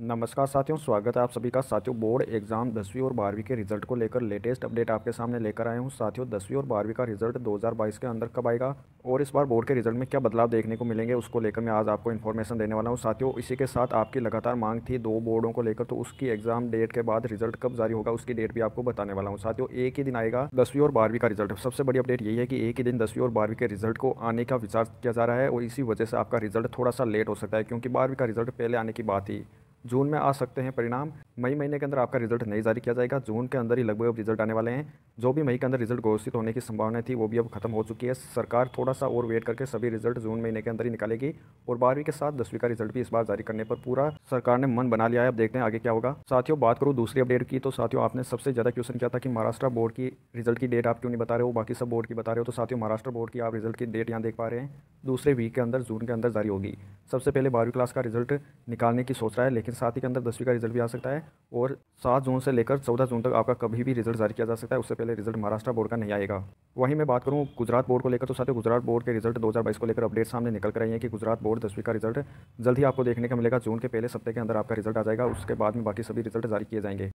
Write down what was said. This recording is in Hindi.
नमस्कार साथियों स्वागत है आप सभी का साथियों बोर्ड एग्जाम दसवीं और बारहवीं के रिजल्ट को लेकर लेटेस्ट अपडेट आपके सामने लेकर आए हूं साथियों दसवीं और बारहवीं का रिजल्ट 2022 के अंदर कब आएगा और इस बार बोर्ड के रिजल्ट में क्या बदलाव देखने को मिलेंगे उसको लेकर मैं आज आपको इन्फॉर्मेशन देने वाला हूँ साथियों इसी के साथ आपकी लगातार मांग थी दो बोर्डों को लेकर तो उसकी एग्जाम डेट के बाद रिजल्ट कब जारी होगा उसकी डेट भी आपको बताने वाला हूँ साथियों एक ही दिन आएगा दसवीं और बारहवीं का रिजल्ट सबसे बड़ी अपडेट यही है कि एक ही दिन दसवीं और बारहवीं के रिजल्ट को आने का विचार किया जा रहा है और इसी वजह से आपका रिजल्ट थोड़ा सा लेट हो सकता है क्योंकि बारहवीं का रिजल्ट पहले आने की बात ही जून में आ सकते हैं परिणाम मई महीने के अंदर आपका रिजल्ट नहीं जारी किया जाएगा जून के अंदर ही लगभग अब रिजल्ट आने वाले हैं जो भी मई के अंदर रिजल्ट घोषित होने की संभावना थी वो भी अब खत्म हो चुकी है सरकार थोड़ा सा और वेट करके सभी रिजल्ट जून महीने के अंदर ही निकालेगी और बारहवीं के साथ दसवीं का रिजल्ट भी इस बार जारी करने पर पूरा सरकार ने मन बना लिया है अब देखते हैं आगे क्या होगा साथियों बात करूँ दूसरी अपडेट की तो साथियों आपने सबसे ज़्यादा क्वेश्चन किया था कि महाराष्ट्र बोर्ड की रिजल्ट की डेट आप क्यों नहीं बता रहे हो बाकी सब बोर्ड की बता रहे हो तो साथियों महाराष्ट्र बोर्ड की आप रिजल्ट की डेट यहाँ देख पा रहे हैं दूसरे वीक के अंदर जून के अंदर जारी होगी सबसे पहले बारहवीं क्लास का रिजल्ट निकालने की सोच रहा है लेकिन साथ ही के अंदर दसवीं का रिजल्ट भी आ सकता है और सात जून से लेकर चौदह जून तक आपका कभी भी रिजल्ट जारी किया जा सकता है उससे पहले रिजल्ट महाराष्ट्र बोर्ड का नहीं आएगा वहीं मैं बात करूँ गुजरात बोर्ड को लेकर तो साथ ही गुजरात बोर्ड के रिजल्ट दो को लेकर अपडेट सामने निकल कर रही है कि गुजरात बोर्ड दसवीं का रिजल्ट जल्द ही आपको देखने को मिलेगा जून के पहले सप्ताह के अंदर आपका रिजल्ट आ जाएगा उसके बाद में बाकी सभी रिजल्ट जारी किए जाएंगे